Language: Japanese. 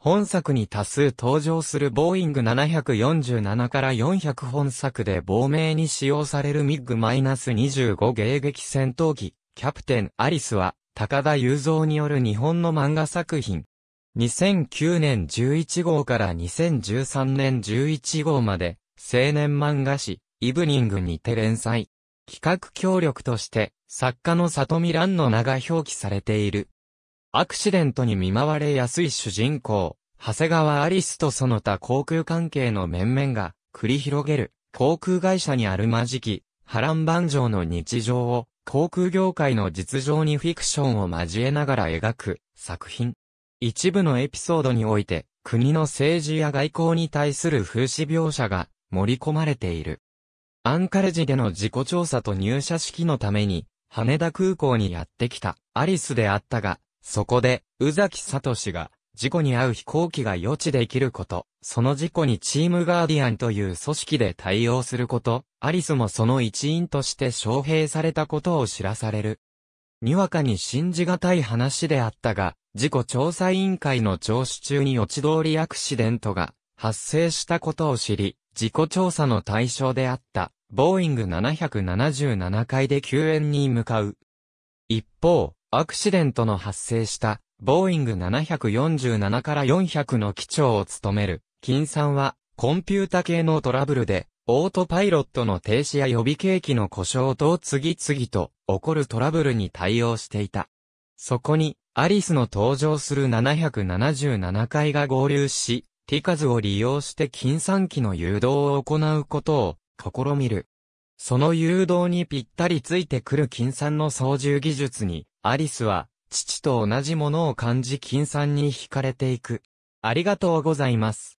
本作に多数登場するボーイング747から400本作で亡命に使用されるミッグ -25 迎撃戦闘機、キャプテンアリスは、高田雄三による日本の漫画作品。2009年11号から2013年11号まで、青年漫画誌、イブニングにて連載。企画協力として、作家の里見蘭の名が表記されている。アクシデントに見舞われやすい主人公、長谷川アリスとその他航空関係の面々が繰り広げる航空会社にあるまじき波乱万丈の日常を航空業界の実情にフィクションを交えながら描く作品。一部のエピソードにおいて国の政治や外交に対する風刺描写が盛り込まれている。アンカレジでの自己調査と入社式のために羽田空港にやってきたアリスであったがそこで、宇崎聡が、事故に遭う飛行機が予知できること、その事故にチームガーディアンという組織で対応すること、アリスもその一員として招聘されたことを知らされる。にわかに信じがたい話であったが、事故調査委員会の聴取中に落ち通りアクシデントが発生したことを知り、事故調査の対象であった、ボーイング777回で救援に向かう。一方、アクシデントの発生した、ボーイング747から400の機長を務める、金さんは、コンピュータ系のトラブルで、オートパイロットの停止や予備計器の故障等次々と起こるトラブルに対応していた。そこに、アリスの登場する777回が合流し、ティカズを利用して金産機の誘導を行うことを試みる。その誘導にぴったりついてくる金産の操縦技術にアリスは、父と同じものを感じ金さんに惹かれていく。ありがとうございます。